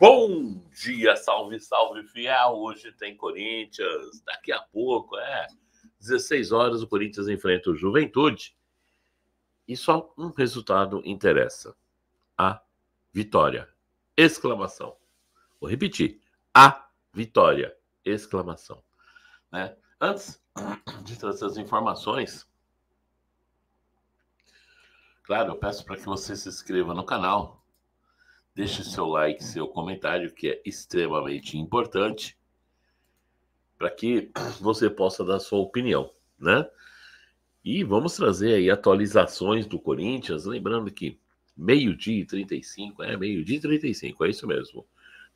Bom dia, salve, salve, fiel. Hoje tem Corinthians, daqui a pouco, é. 16 horas, o Corinthians enfrenta o Juventude. E só um resultado interessa: a vitória. Exclamação. Vou repetir: a vitória. Exclamação. Né? Antes de trazer as informações, claro, eu peço para que você se inscreva no canal, Deixe seu like, seu comentário, que é extremamente importante para que você possa dar sua opinião, né? E vamos trazer aí atualizações do Corinthians, lembrando que meio-dia e 35, é meio-dia e 35, é isso mesmo.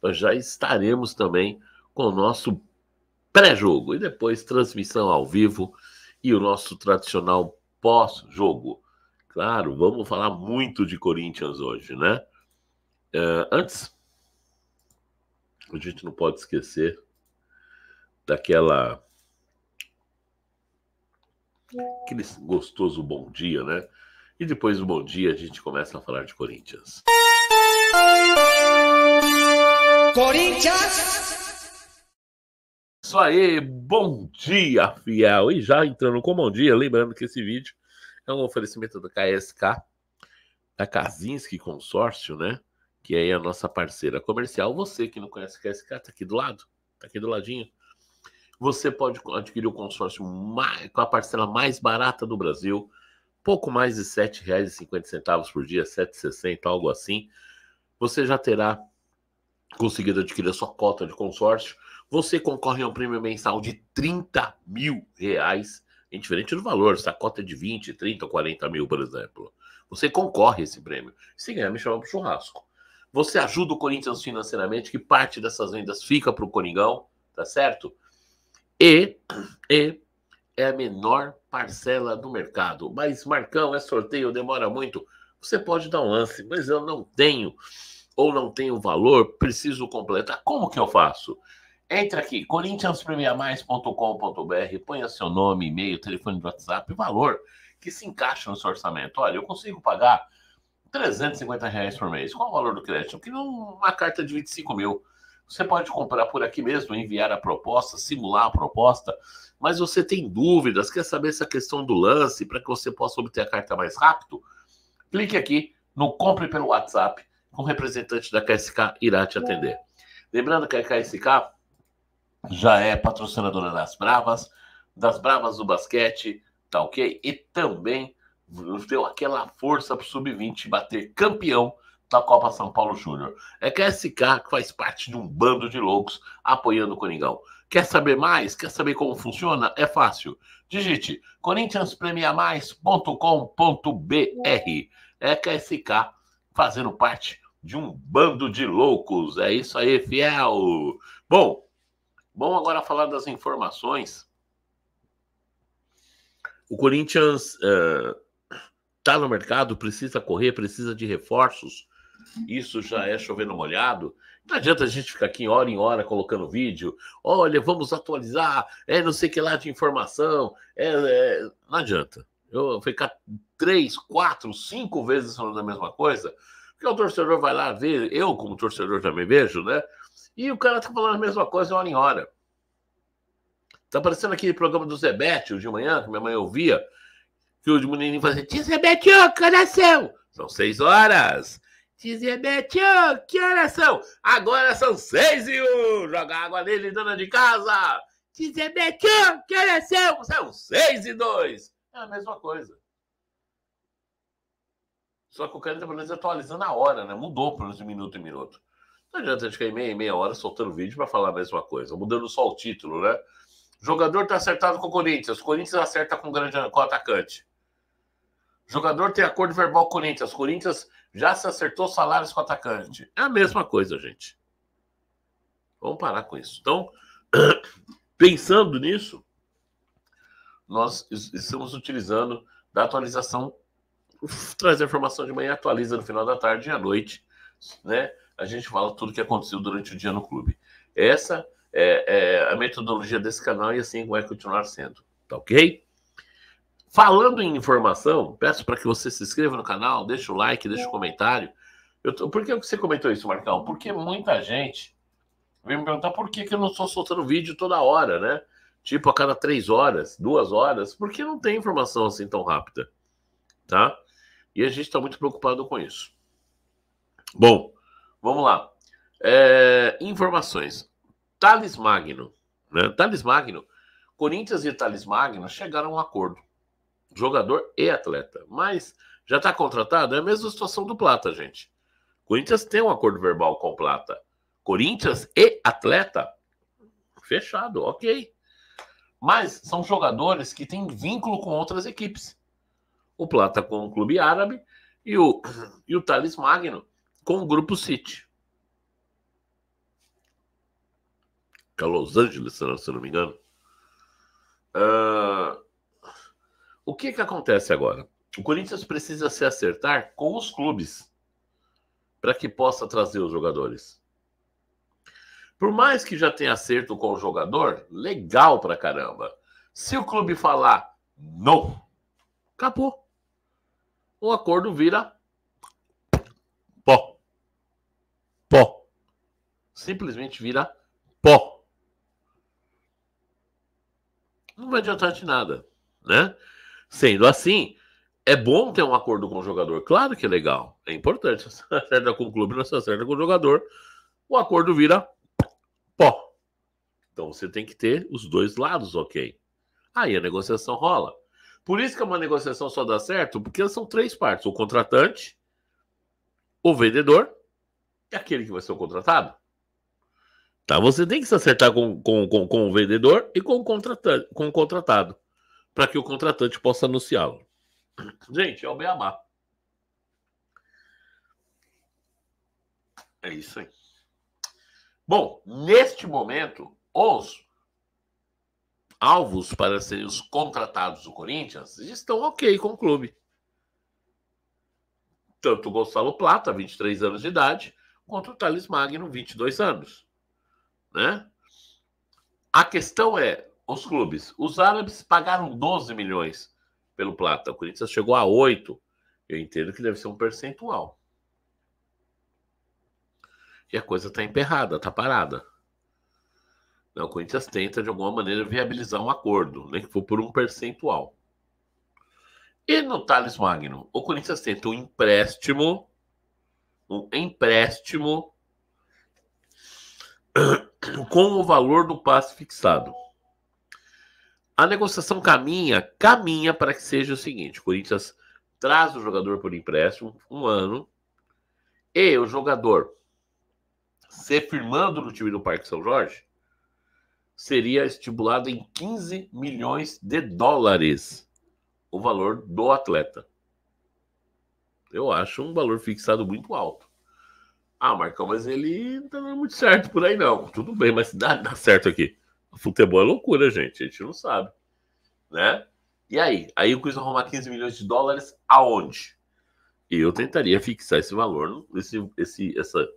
Nós já estaremos também com o nosso pré-jogo e depois transmissão ao vivo e o nosso tradicional pós-jogo. Claro, vamos falar muito de Corinthians hoje, né? É, antes, a gente não pode esquecer daquela. aquele gostoso bom dia, né? E depois do bom dia a gente começa a falar de Corinthians. Corinthians! Isso aí, bom dia, fiel! E já entrando com bom dia, lembrando que esse vídeo é um oferecimento da KSK, da Kazinski Consórcio, né? que é a nossa parceira comercial. Você que não conhece a QSK, está aqui do lado, está aqui do ladinho. Você pode adquirir o consórcio mais, com a parcela mais barata do Brasil, pouco mais de R$ 7,50 por dia, R$ 7,60, algo assim. Você já terá conseguido adquirir a sua cota de consórcio. Você concorre a um prêmio mensal de 30 mil reais, indiferente do valor, se a cota é de 20, 30 ou 40 mil, por exemplo. Você concorre a esse prêmio. Se ganhar, me chama para churrasco. Você ajuda o Corinthians financeiramente, que parte dessas vendas fica para o Coringão, tá certo? E, e é a menor parcela do mercado. Mas, Marcão, é sorteio, demora muito. Você pode dar um lance, mas eu não tenho, ou não tenho valor, preciso completar. Como que eu faço? Entra aqui, corinthianspremiamais.com.br, ponha seu nome, e-mail, telefone do WhatsApp, valor que se encaixa no seu orçamento. Olha, eu consigo pagar 350 reais por mês. Qual o valor do crédito? Eu uma carta de 25 mil. Você pode comprar por aqui mesmo, enviar a proposta, simular a proposta, mas você tem dúvidas, quer saber essa questão do lance para que você possa obter a carta mais rápido? Clique aqui no Compre pelo WhatsApp, com um representante da KSK irá te atender. Lembrando que a KSK já é patrocinadora das Bravas, das Bravas do Basquete, tá ok? E também deu aquela força para o sub-20 bater campeão da Copa São Paulo Júnior. É que a é SK que faz parte de um bando de loucos apoiando o Coringão. Quer saber mais? Quer saber como funciona? É fácil. Digite corinthianspremiamais.com.br. É que a é SK fazendo parte de um bando de loucos. É isso aí, fiel. Bom, bom agora falar das informações. O Corinthians uh, está no mercado, precisa correr, precisa de reforços. Isso já é chovendo molhado. Não adianta a gente ficar aqui hora em hora colocando vídeo. Olha, vamos atualizar, é não sei que lá de informação. É, é... Não adianta. Eu ficar três, quatro, cinco vezes falando a mesma coisa, porque o torcedor vai lá ver, eu como torcedor também vejo, né? E o cara tá falando a mesma coisa hora em hora. Tá parecendo aquele programa do Zebete de manhã, que minha mãe ouvia, que os menininhos falam assim, Tia Betinho, que horas são? São seis horas. Tia Betinho, que horas são? Agora são seis e um. Joga água nele, dona de casa. Tia Betinho, que horas são? São seis e dois. É a mesma coisa. Só que o cara tá pelo menos tá atualizando a hora, né? Mudou pelo menos de minuto em minuto. Não adianta a gente ficar meia e meia hora soltando vídeo para falar a mesma coisa, mudando só o título, né? O jogador tá acertado com o Corinthians, o Corinthians acerta com o, grande, com o atacante. O jogador tem acordo verbal com o Corinthians. Corinthians já se acertou salários com o atacante. É a mesma coisa, gente. Vamos parar com isso. Então, pensando nisso, nós estamos utilizando da atualização, traz a informação de manhã, atualiza no final da tarde e à noite, né? A gente fala tudo o que aconteceu durante o dia no clube. Essa é, é a metodologia desse canal e assim vai continuar sendo. Tá ok? Falando em informação, peço para que você se inscreva no canal, deixe o like, deixe o comentário. Tô... por que você comentou isso, Marcão? Porque muita gente vem me perguntar por que, que eu não estou soltando vídeo toda hora, né? Tipo a cada três horas, duas horas, porque não tem informação assim tão rápida, tá? E a gente está muito preocupado com isso. Bom, vamos lá. É... informações. Thales Magno, né? Thales Magno, Corinthians e Thales Magno chegaram a um acordo jogador e atleta. Mas já está contratado, é a mesma situação do Plata, gente. Corinthians tem um acordo verbal com o Plata. Corinthians e atleta, fechado, ok. Mas são jogadores que têm vínculo com outras equipes. O Plata com o Clube Árabe e o, e o Thales Magno com o Grupo City. Que é Los Angeles, se não me engano. Uh, o que, que acontece agora? O Corinthians precisa se acertar com os clubes para que possa trazer os jogadores. Por mais que já tenha acerto com o jogador, legal pra caramba. Se o clube falar não, acabou. O acordo vira pó. Pó. Simplesmente vira pó. Não vai adiantar de nada, né? Sendo assim, é bom ter um acordo com o jogador. Claro que é legal, é importante. Se acerta com o clube, não se acerta com o jogador, o acordo vira pó. Então você tem que ter os dois lados, ok? Aí a negociação rola. Por isso que é uma negociação só dá certo, porque são três partes: o contratante, o vendedor e aquele que vai ser o contratado. Tá? Você tem que se acertar com, com, com, com o vendedor e com o, contratante, com o contratado para que o contratante possa anunciá-lo. Gente, é o beabá. É isso aí. Bom, neste momento, os alvos para serem os contratados do Corinthians estão ok com o clube. Tanto o Gonçalo Plata, 23 anos de idade, quanto o Thales Magno, 22 anos. Né? A questão é, os clubes. Os árabes pagaram 12 milhões pelo Plata. O Corinthians chegou a 8. Eu entendo que deve ser um percentual. E a coisa está emperrada, está parada. Não, o Corinthians tenta, de alguma maneira, viabilizar um acordo, nem que for por um percentual. E no Thales Magno, o Corinthians tenta um empréstimo, um empréstimo com o valor do passe fixado. A negociação caminha, caminha para que seja o seguinte: o Corinthians traz o jogador por empréstimo, um ano, e o jogador se firmando no time do Parque São Jorge seria estipulado em 15 milhões de dólares o valor do atleta. Eu acho um valor fixado muito alto. Ah, Marcão, mas ele não tá dando muito certo por aí, não. Tudo bem, mas dá, dá certo aqui. Futebol é loucura, gente. A gente não sabe. Né? E aí? Aí o Cruzeiro arrumar 15 milhões de dólares aonde? Eu tentaria fixar esse valor, esse, esse, essa,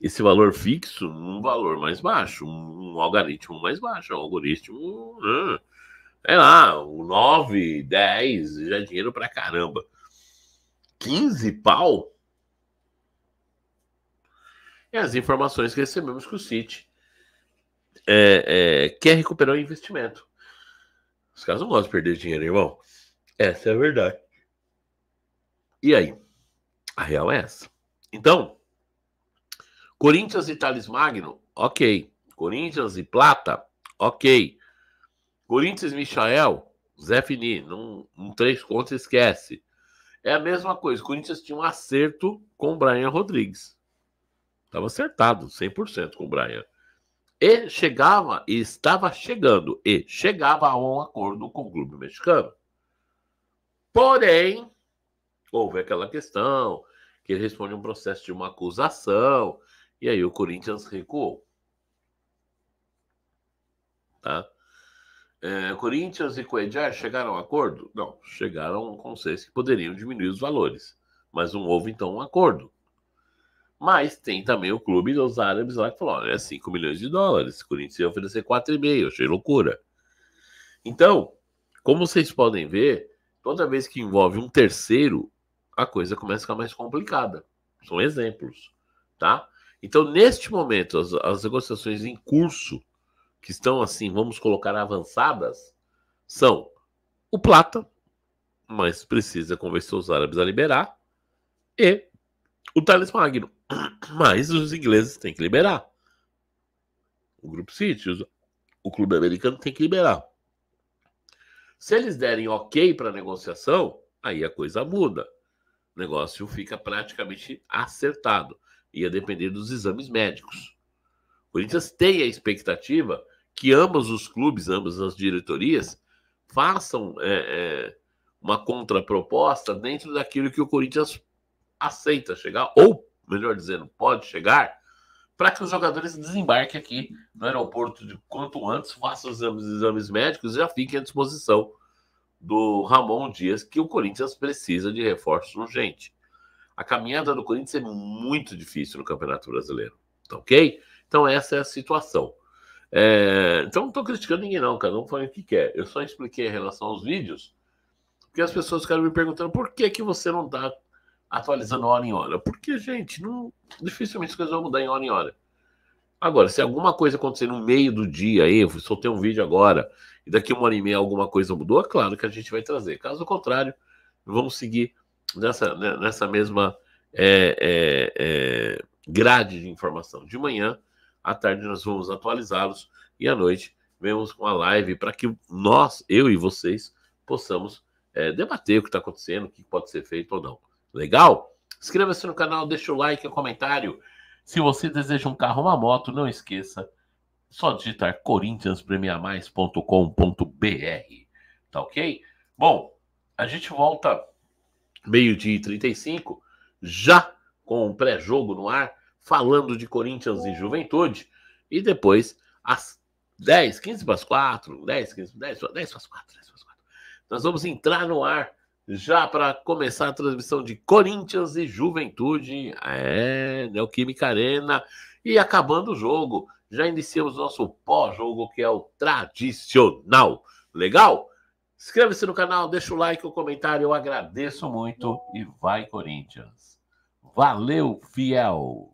esse valor fixo num valor mais baixo, um algoritmo mais baixo, um algoritmo. Hum, sei lá, o 9, 10 já é dinheiro pra caramba. 15 pau? É as informações que recebemos com o City é, é, quer recuperar o é investimento. Os caras não gostam de perder dinheiro, irmão. Essa é a verdade. E aí? A real é essa. Então, Corinthians e Thales Magno, ok. Corinthians e Plata, ok. Corinthians e Michael, Zé Fini, num, num três contos esquece. É a mesma coisa. Corinthians tinha um acerto com o Brian Rodrigues. Estava acertado, 100% com o Brian. E chegava, e estava chegando, e chegava a um acordo com o clube mexicano. Porém, houve aquela questão que ele responde um processo de uma acusação, e aí o Corinthians recuou. Tá? É, Corinthians e Coediar chegaram a acordo? Não, chegaram a um consenso que poderiam diminuir os valores, mas não houve então um acordo. Mas tem também o clube dos árabes lá que falou: olha, é 5 milhões de dólares. O Corinthians ia oferecer 4,5. Achei loucura. Então, como vocês podem ver, toda vez que envolve um terceiro, a coisa começa a ficar mais complicada. São exemplos, tá? Então, neste momento, as, as negociações em curso, que estão assim, vamos colocar avançadas, são o Plata, mas precisa convencer os árabes a liberar, e o Thales Magno. Mas os ingleses têm que liberar. O Grupo City, o clube americano tem que liberar. Se eles derem ok para negociação, aí a coisa muda. O negócio fica praticamente acertado. Ia depender dos exames médicos. O Corinthians tem a expectativa que ambos os clubes, ambas as diretorias, façam é, é, uma contraproposta dentro daquilo que o Corinthians aceita chegar, ou melhor dizendo, pode chegar, para que os jogadores desembarquem aqui no aeroporto de quanto antes, façam os exames, exames médicos e já fiquem à disposição do Ramon Dias, que o Corinthians precisa de reforço urgente. A caminhada do Corinthians é muito difícil no Campeonato Brasileiro, tá ok? Então essa é a situação. É... então não estou criticando ninguém não, cada um fala o que quer. É. Eu só expliquei em relação aos vídeos, porque as pessoas ficaram me perguntando por que, que você não está atualizando hora em hora. Porque, gente, não, dificilmente as coisas vão mudar em hora em hora. Agora, se alguma coisa acontecer no meio do dia, aí, soltei um vídeo agora, e daqui uma hora e meia alguma coisa mudou, é claro que a gente vai trazer. Caso contrário, vamos seguir nessa, né, nessa mesma é, é, é, grade de informação. De manhã, à tarde nós vamos atualizá-los, e à noite vemos com a live para que nós, eu e vocês, possamos é, debater o que está acontecendo, o que pode ser feito ou não. Legal? Inscreva-se no canal, deixa o like e o comentário. Se você deseja um carro ou uma moto, não esqueça, só digitar corinthianspremiamais.com.br. Tá ok? Bom, a gente volta meio-dia e 35, já com o pré-jogo no ar, falando de Corinthians e Juventude. E depois, às 10, 15 para as 4, 10, 15, 10, 10 para as 4, 10 para as 4, nós vamos entrar no ar já para começar a transmissão de Corinthians e Juventude, é, Neoquímica Arena, e acabando o jogo, já iniciamos nosso pós-jogo, que é o tradicional. Legal? Inscreva-se no canal, deixa o like, o comentário, eu agradeço muito e vai Corinthians. Valeu, fiel!